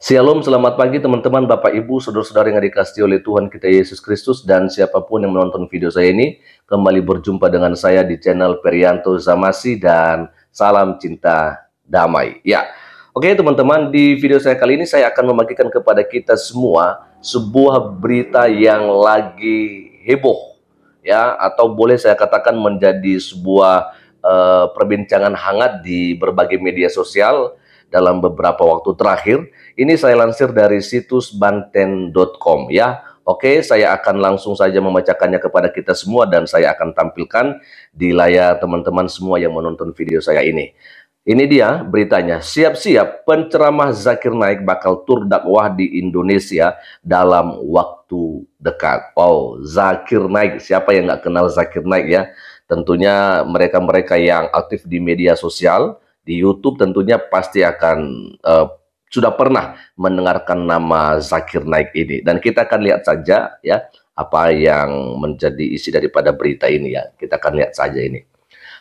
Shalom, selamat pagi teman-teman, Bapak, Ibu, Saudara-saudari yang dikasih oleh Tuhan kita Yesus Kristus dan siapapun yang menonton video saya ini kembali berjumpa dengan saya di channel Perianto Zamasi dan salam cinta damai. Ya, oke teman-teman, di video saya kali ini saya akan membagikan kepada kita semua sebuah berita yang lagi heboh ya atau boleh saya katakan menjadi sebuah uh, perbincangan hangat di berbagai media sosial dalam beberapa waktu terakhir. Ini saya lansir dari situs banten.com ya. Oke, saya akan langsung saja membacakannya kepada kita semua dan saya akan tampilkan di layar teman-teman semua yang menonton video saya ini. Ini dia beritanya, siap-siap penceramah Zakir Naik bakal tur dakwah di Indonesia dalam waktu dekat. Wow, Zakir Naik, siapa yang nggak kenal Zakir Naik ya? Tentunya mereka-mereka yang aktif di media sosial, di YouTube tentunya pasti akan uh, sudah pernah mendengarkan nama Zakir Naik ini dan kita akan lihat saja ya apa yang menjadi isi daripada berita ini ya kita akan lihat saja ini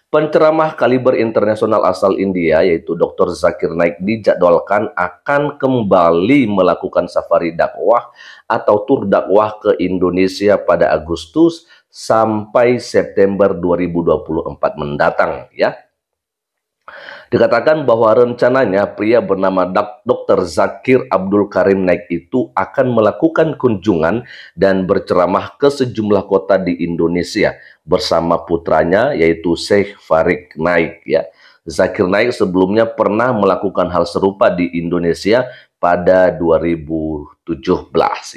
Penceramah kaliber internasional asal India yaitu Dr. Zakir Naik dijadwalkan akan kembali melakukan safari dakwah atau tur dakwah ke Indonesia pada Agustus sampai September 2024 mendatang ya. Dikatakan bahwa rencananya pria bernama Dr. Zakir Abdul Karim Naik itu akan melakukan kunjungan dan berceramah ke sejumlah kota di Indonesia bersama putranya yaitu Sheikh Farik Naik ya. Zakir Naik sebelumnya pernah melakukan hal serupa di Indonesia pada 2017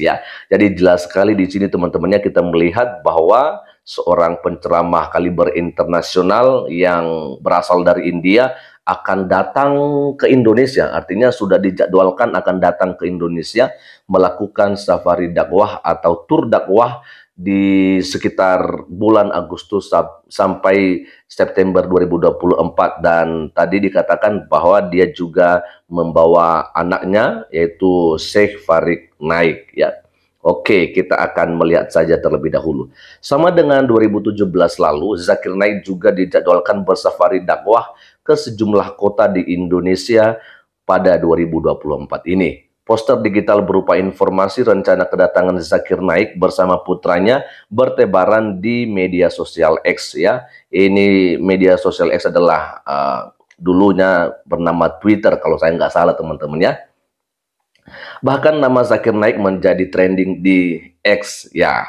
ya. Jadi jelas sekali di sini teman-temannya kita melihat bahwa seorang penceramah kaliber internasional yang berasal dari India akan datang ke Indonesia, artinya sudah dijadwalkan akan datang ke Indonesia melakukan safari dakwah atau tur dakwah di sekitar bulan Agustus sampai September 2024 dan tadi dikatakan bahwa dia juga membawa anaknya yaitu Sheikh Farid Naik ya. Oke, kita akan melihat saja terlebih dahulu. Sama dengan 2017 lalu, Zakir Naik juga dijadwalkan bersafari dakwah ke sejumlah kota di Indonesia pada 2024 ini. Poster digital berupa informasi rencana kedatangan Zakir Naik bersama putranya bertebaran di media sosial X ya. Ini media sosial X adalah uh, dulunya bernama Twitter kalau saya nggak salah teman-teman ya. Bahkan nama Zakir Naik menjadi trending di X ya.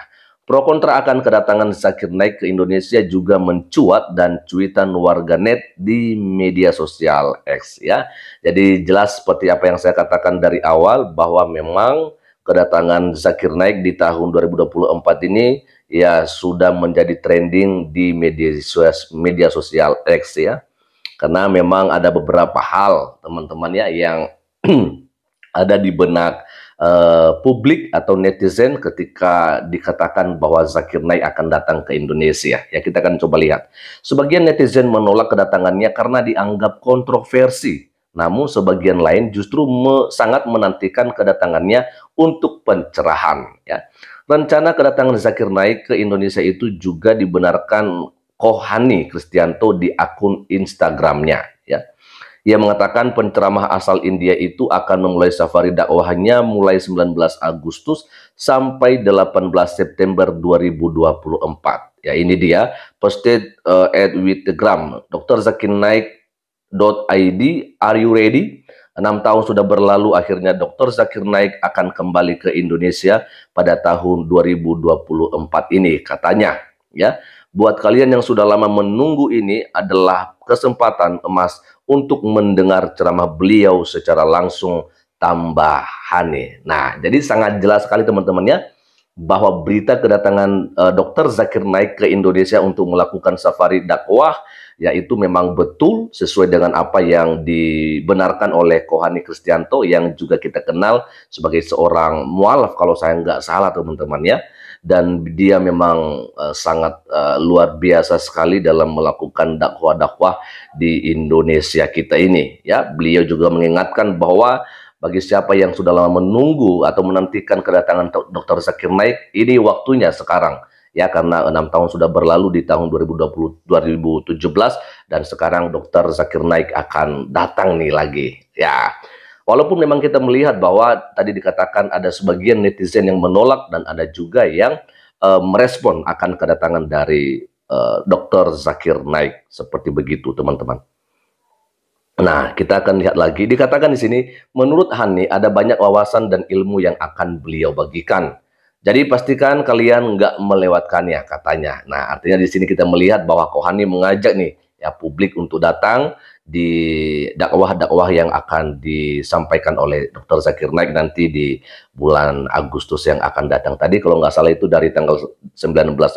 Pro kontra akan kedatangan Zakir Naik ke Indonesia juga mencuat dan cuitan warganet di media sosial X ya. Jadi jelas seperti apa yang saya katakan dari awal bahwa memang kedatangan Zakir Naik di tahun 2024 ini ya sudah menjadi trending di media media sosial X ya. Karena memang ada beberapa hal teman-teman ya yang ada di benak Eh, publik atau netizen ketika dikatakan bahwa Zakir Naik akan datang ke Indonesia. Ya, kita akan coba lihat. Sebagian netizen menolak kedatangannya karena dianggap kontroversi. Namun sebagian lain justru me sangat menantikan kedatangannya untuk pencerahan. Ya. Rencana kedatangan Zakir Naik ke Indonesia itu juga dibenarkan Kohani Kristianto di akun Instagramnya. Ya. Ia mengatakan penceramah asal India itu akan memulai safari dakwahnya mulai 19 Agustus sampai 18 September 2024. Ya ini dia posted uh, eh, at with the gram. Dr. Zakir id Are you ready? Enam tahun sudah berlalu, akhirnya Dr. Zakir Naik akan kembali ke Indonesia pada tahun 2024 ini, katanya. Ya, Buat kalian yang sudah lama menunggu ini adalah kesempatan emas untuk mendengar ceramah beliau secara langsung tambahan nih. Nah, jadi sangat jelas sekali teman teman ya bahwa berita kedatangan uh, eh, Dr. Zakir naik ke Indonesia untuk melakukan safari dakwah yaitu memang betul sesuai dengan apa yang dibenarkan oleh Kohani Kristianto yang juga kita kenal sebagai seorang mualaf kalau saya nggak salah teman-teman ya dan dia memang uh, sangat uh, luar biasa sekali dalam melakukan dakwah-dakwah di Indonesia kita ini ya beliau juga mengingatkan bahwa bagi siapa yang sudah lama menunggu atau menantikan kedatangan Dokter Zakir Naik, ini waktunya sekarang ya karena enam tahun sudah berlalu di tahun 2020 2017 dan sekarang Dokter Zakir Naik akan datang nih lagi ya walaupun memang kita melihat bahwa tadi dikatakan ada sebagian netizen yang menolak dan ada juga yang uh, merespon akan kedatangan dari uh, dokter Zakir Naik seperti begitu teman-teman Nah, kita akan lihat lagi. Dikatakan di sini, menurut Hani, ada banyak wawasan dan ilmu yang akan beliau bagikan. Jadi pastikan kalian nggak melewatkannya katanya. Nah artinya di sini kita melihat bahwa Kohani mengajak nih ya publik untuk datang di dakwah-dakwah yang akan disampaikan oleh Dr. Zakir Naik nanti di bulan Agustus yang akan datang. Tadi kalau nggak salah itu dari tanggal 19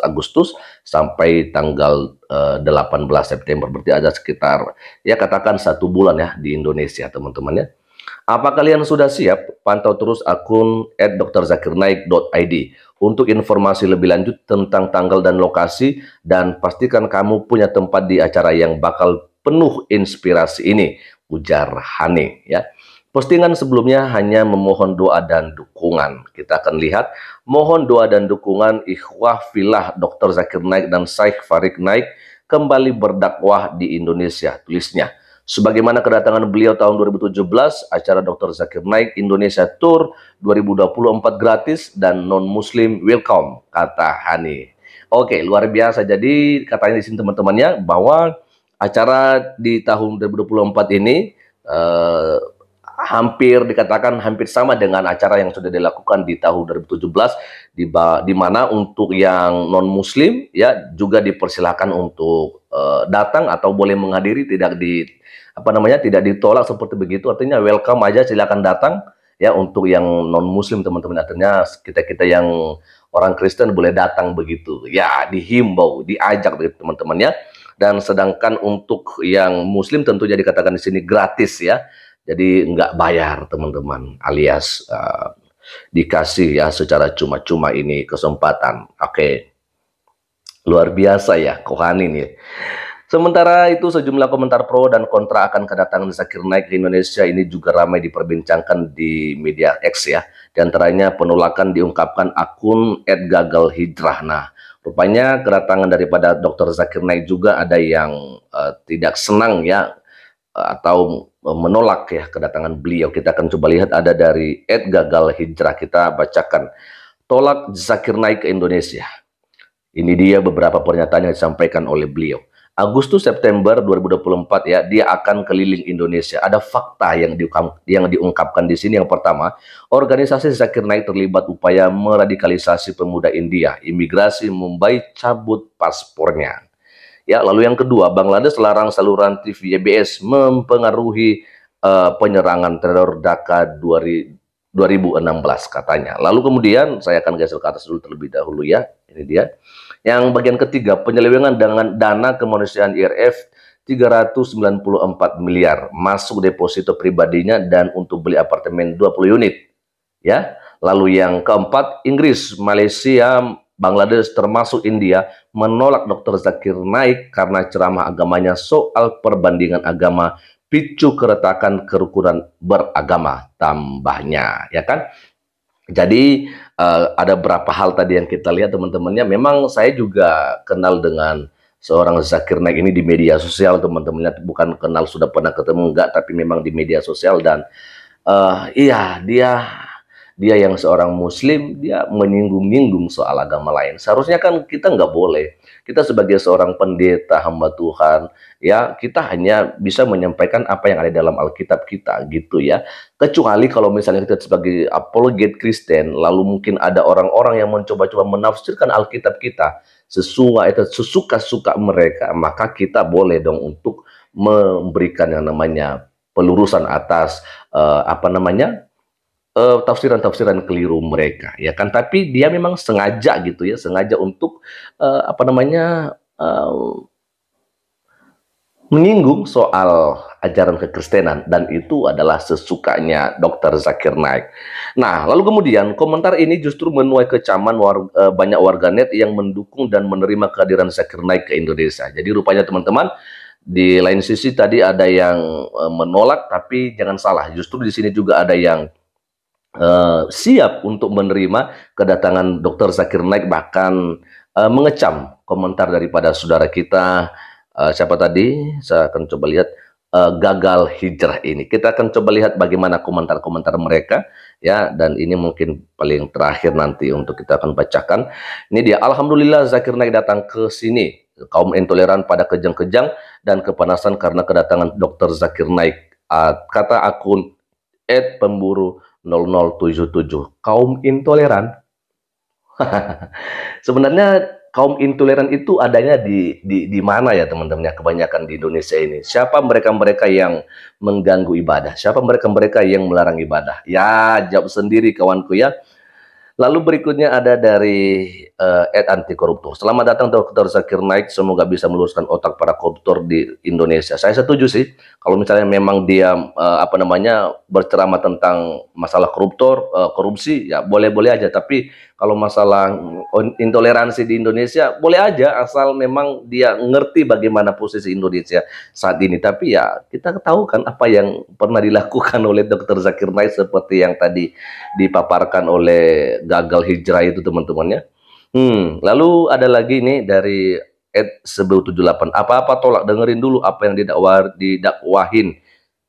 Agustus sampai tanggal 18 eh, September. Berarti ada sekitar ya katakan satu bulan ya di Indonesia teman-teman ya. Apa kalian sudah siap? Pantau terus akun @drzakirnaik.id untuk informasi lebih lanjut tentang tanggal dan lokasi dan pastikan kamu punya tempat di acara yang bakal penuh inspirasi ini, ujar Hani ya. Postingan sebelumnya hanya memohon doa dan dukungan. Kita akan lihat mohon doa dan dukungan ikhwah filah Dr. Zakir Naik dan Syekh Farik Naik kembali berdakwah di Indonesia tulisnya. Sebagaimana kedatangan beliau tahun 2017, acara Dr. Zakir Naik Indonesia Tour 2024 gratis dan non-muslim welcome, kata Hani. Oke, luar biasa. Jadi katanya di sini teman-temannya bahwa acara di tahun 2024 ini eh, hampir dikatakan hampir sama dengan acara yang sudah dilakukan di tahun 2017 di, di mana untuk yang non muslim ya juga dipersilahkan untuk uh, datang atau boleh menghadiri tidak di apa namanya tidak ditolak seperti begitu artinya welcome aja silakan datang ya untuk yang non muslim teman-teman artinya kita kita yang orang Kristen boleh datang begitu ya dihimbau diajak begitu teman temannya dan sedangkan untuk yang muslim tentunya dikatakan di sini gratis ya jadi nggak bayar teman-teman, alias uh, dikasih ya secara cuma-cuma ini kesempatan. Oke, okay. luar biasa ya Kohani ini Sementara itu sejumlah komentar pro dan kontra akan kedatangan Zakir Naik ke Indonesia ini juga ramai diperbincangkan di media X ya. Di antaranya penolakan diungkapkan akun Ed Gagal Hijrah. Nah, rupanya kedatangan daripada Dr. Zakir Naik juga ada yang uh, tidak senang ya eh, atau menolak ya kedatangan beliau. Kita akan coba lihat ada dari Ed Gagal Hijrah. Kita bacakan. Tolak Zakir naik ke Indonesia. Ini dia beberapa pernyataan yang disampaikan oleh beliau. Agustus September 2024 ya dia akan keliling Indonesia. Ada fakta yang di, yang diungkapkan di sini yang pertama, organisasi Zakir Naik terlibat upaya meradikalisasi pemuda India. Imigrasi Mumbai cabut paspornya. Ya, lalu yang kedua, Bangladesh larang saluran TV YBS mempengaruhi uh, penyerangan teror Dhaka 2016 katanya. Lalu kemudian saya akan geser ke atas dulu terlebih dahulu ya. Ini dia. Yang bagian ketiga, penyelewengan dengan dana kemanusiaan IRF 394 miliar masuk deposito pribadinya dan untuk beli apartemen 20 unit. Ya. Lalu yang keempat, Inggris, Malaysia Bangladesh termasuk India menolak Dr. Zakir Naik karena ceramah agamanya soal perbandingan agama picu keretakan kerukunan beragama tambahnya ya kan jadi uh, ada berapa hal tadi yang kita lihat teman-temannya memang saya juga kenal dengan seorang Zakir Naik ini di media sosial teman-temannya bukan kenal sudah pernah ketemu enggak tapi memang di media sosial dan uh, iya dia dia yang seorang muslim, dia menyinggung minggung soal agama lain. Seharusnya kan kita nggak boleh. Kita sebagai seorang pendeta, hamba Tuhan, ya kita hanya bisa menyampaikan apa yang ada dalam Alkitab kita gitu ya. Kecuali kalau misalnya kita sebagai apologet Kristen, lalu mungkin ada orang-orang yang mencoba-coba menafsirkan Alkitab kita sesuai itu sesuka-suka mereka, maka kita boleh dong untuk memberikan yang namanya pelurusan atas uh, apa namanya Eh, tafsiran-tafsiran uh, keliru mereka ya kan tapi dia memang sengaja gitu ya sengaja untuk uh, apa namanya uh, menyinggung soal ajaran kekristenan dan itu adalah sesukanya dokter Zakir Naik. Nah, lalu kemudian komentar ini justru menuai kecaman warga, banyak warganet yang mendukung dan menerima kehadiran Zakir Naik ke Indonesia. Jadi rupanya teman-teman di lain sisi tadi ada yang menolak tapi jangan salah justru di sini juga ada yang Eh, siap untuk menerima kedatangan Dr. Zakir Naik bahkan uh, mengecam komentar daripada saudara kita uh, siapa tadi saya akan coba lihat uh, gagal hijrah ini kita akan coba lihat bagaimana komentar-komentar mereka ya dan ini mungkin paling terakhir nanti untuk kita akan bacakan ini dia Alhamdulillah Zakir Naik datang ke sini kaum intoleran pada kejang-kejang dan kepanasan karena kedatangan Dr. Zakir Naik uh, kata akun at pemburu 0077. Kaum intoleran. Sebenarnya kaum intoleran itu adanya di di, di mana ya teman-temannya kebanyakan di Indonesia ini siapa mereka-mereka yang mengganggu ibadah siapa mereka-mereka yang melarang ibadah ya jawab sendiri kawanku ya Lalu berikutnya ada dari uh, Ed Anti Koruptor. Selamat datang Dr. Zakir Naik, semoga bisa meluruskan otak para koruptor di Indonesia. Saya setuju sih, kalau misalnya memang dia uh, apa namanya berceramah tentang masalah koruptor, uh, korupsi, ya boleh-boleh aja. Tapi kalau masalah intoleransi di Indonesia boleh aja asal memang dia ngerti bagaimana posisi Indonesia saat ini. Tapi ya kita tahu kan apa yang pernah dilakukan oleh Dr. Zakir Naik seperti yang tadi dipaparkan oleh gagal hijrah itu teman-temannya. Hmm, lalu ada lagi nih dari Ed 78 apa-apa tolak dengerin dulu apa yang didakwar didakwahin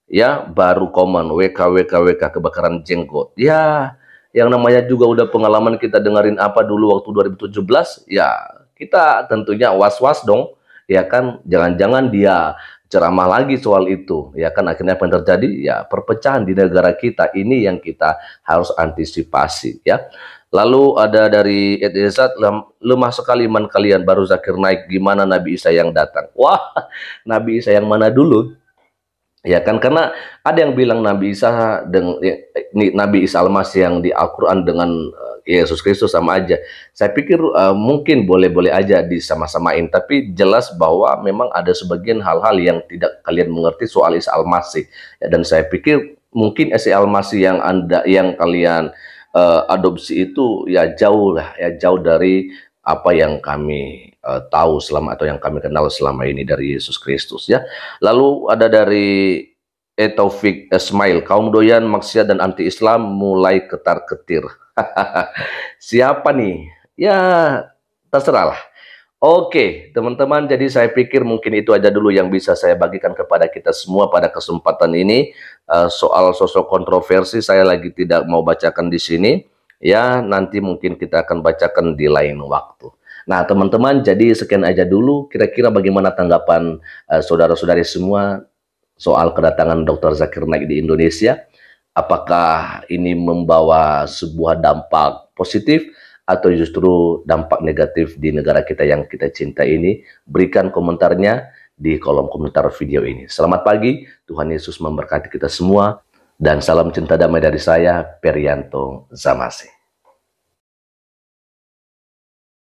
ya baru komen WKWKWK WK WK kebakaran jenggot ya yang namanya juga udah pengalaman kita dengerin apa dulu waktu 2017 ya kita tentunya was-was dong ya kan jangan-jangan dia ceramah lagi soal itu ya kan akhirnya apa yang terjadi ya perpecahan di negara kita ini yang kita harus antisipasi ya lalu ada dari Edesat lemah sekali iman kalian baru Zakir naik gimana Nabi Isa yang datang wah Nabi Isa yang mana dulu Ya kan karena ada yang bilang Nabi Isa dengan ya, Nabi Isa al yang di Al-Qur'an dengan eh, Yesus Kristus sama aja. Saya pikir uh, mungkin boleh-boleh aja disama-samain tapi jelas bahwa memang ada sebagian hal-hal yang tidak kalian mengerti soal Isa al Ya, dan saya pikir mungkin Isa al yang Anda yang kalian uh, adopsi itu ya jauh lah ya jauh dari apa yang kami uh, tahu selama atau yang kami kenal selama ini dari Yesus Kristus ya. Lalu ada dari Etofik Taufik e, kaum doyan maksiat dan anti-Islam mulai ketar-ketir. Siapa nih? Ya, terserah lah. Oke, teman-teman, jadi saya pikir mungkin itu aja dulu yang bisa saya bagikan kepada kita semua pada kesempatan ini. E, soal sosok kontroversi saya lagi tidak mau bacakan di sini ya nanti mungkin kita akan bacakan di lain waktu. Nah, teman-teman, jadi sekian aja dulu kira-kira bagaimana tanggapan eh, saudara-saudari semua soal kedatangan Dr. Zakir Naik di Indonesia. Apakah ini membawa sebuah dampak positif atau justru dampak negatif di negara kita yang kita cinta ini? Berikan komentarnya di kolom komentar video ini. Selamat pagi, Tuhan Yesus memberkati kita semua. Dan salam cinta damai dari saya, Perianto Zamasi.